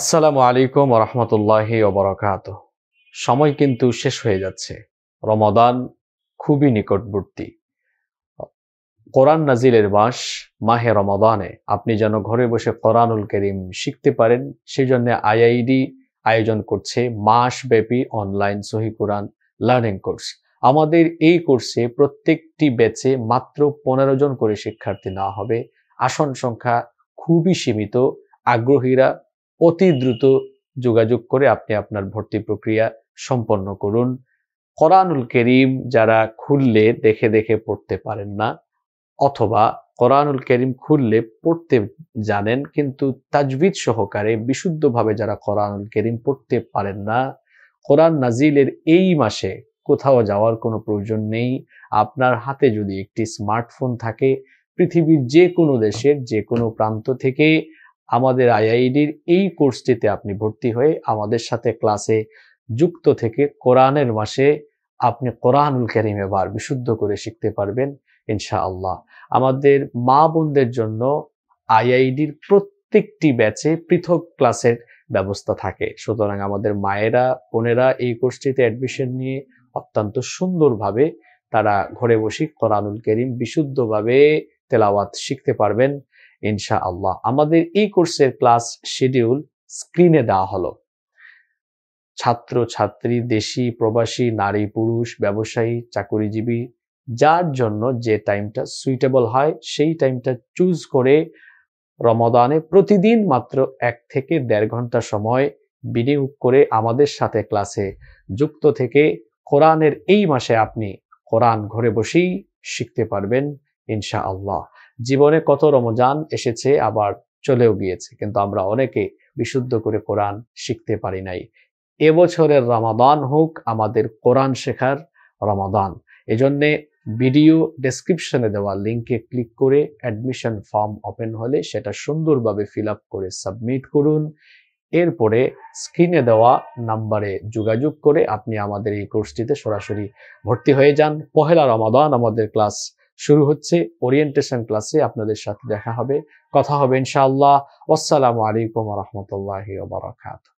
আসসালামু আলাইকুম রহমতুল্লাহ ওবরাকাত সময় কিন্তু শেষ হয়ে যাচ্ছে রমদান খুবই নিকটবর্তী কোরআন নাজিলের মাস মাহে রমাদানে আপনি যেন ঘরে বসে কোরআনুল করিম শিখতে পারেন সেই জন্য আইআইডি আয়োজন করছে মাসব্যাপী অনলাইন সহি কোরআন লার্নিং কোর্স আমাদের এই কোর্সে প্রত্যেকটি ব্যাচে মাত্র পনেরো জন করে শিক্ষার্থী না হবে আসন সংখ্যা খুবই সীমিত আগ্রহীরা অতি দ্রুত যোগাযোগ করে আপনি আপনার ভর্তি প্রক্রিয়া সম্পন্ন করুন কোরআনুল করিম যারা খুললে দেখে দেখে পড়তে পারেন না অথবা কোরআনুল করিম খুললে পড়তে জানেন কিন্তু তাজবিদ সহকারে বিশুদ্ধভাবে যারা কোরআনুল করিম পড়তে পারেন না কোরআন নাজিলের এই মাসে কোথাও যাওয়ার কোনো প্রয়োজন নেই আপনার হাতে যদি একটি স্মার্টফোন থাকে পৃথিবীর যে কোনো দেশের যে কোনো প্রান্ত থেকে আমাদের আইআইডির এই কোর্সটিতে আপনি ভর্তি হয়ে আমাদের সাথে ক্লাসে যুক্ত থেকে কোরআনের মাসে আপনি কোরআনুল করিম এবার বিশুদ্ধ করে শিখতে পারবেন ইনশাআল্লাহ আমাদের মা বোনদের জন্য আইআইডির প্রত্যেকটি ব্যাচে পৃথক ক্লাসের ব্যবস্থা থাকে সুতরাং আমাদের মায়েরা বোনেরা এই কোর্সটিতে অ্যাডমিশন নিয়ে অত্যন্ত সুন্দরভাবে তারা ঘরে বসে কোরআনুল কেরিম বিশুদ্ধভাবে তেলাওয়াত শিখতে পারবেন ইনশা আল্লাহ আমাদের এই কোর্সের ক্লাস শিডিউল স্ক্রিনে দেওয়া হলো ছাত্র ছাত্রী দেশি প্রবাসী নারী পুরুষ ব্যবসায়ী চাকুরিজীবী যার জন্য যে টাইমটা সুইটেবল হয় সেই টাইমটা চুজ করে রমদানে প্রতিদিন মাত্র এক থেকে দেড় ঘন্টা সময় বিনিয়োগ করে আমাদের সাথে ক্লাসে যুক্ত থেকে কোরআনের এই মাসে আপনি কোরআন ঘরে বসেই শিখতে পারবেন ইনশাআল্লাহ জীবনে কত রমজান এসেছে আবার চলেও গিয়েছে কিন্তু আমরা অনেকে বিশুদ্ধ করে কোরআন শিখতে পারি নাই এবছরের রমাদান হোক আমাদের কোরআন শেখার রমাদান এজন্যে ভিডিও ডেসক্রিপশনে দেওয়া লিঙ্কে ক্লিক করে অ্যাডমিশন ফর্ম ওপেন হলে সেটা সুন্দরভাবে ফিল করে সাবমিট করুন এরপরে স্ক্রিনে দেওয়া নাম্বারে যোগাযোগ করে আপনি আমাদের এই কোর্সটিতে সরাসরি ভর্তি হয়ে যান পহেলা রমাদান আমাদের ক্লাস শুরু হচ্ছে ওরিয়েন্টেশন ক্লাসে আপনাদের সাথে দেখা হবে কথা হবে ইনশাআল্লাহ আসসালামু আলাইকুম রহমতুল্লাহ বারাকাতু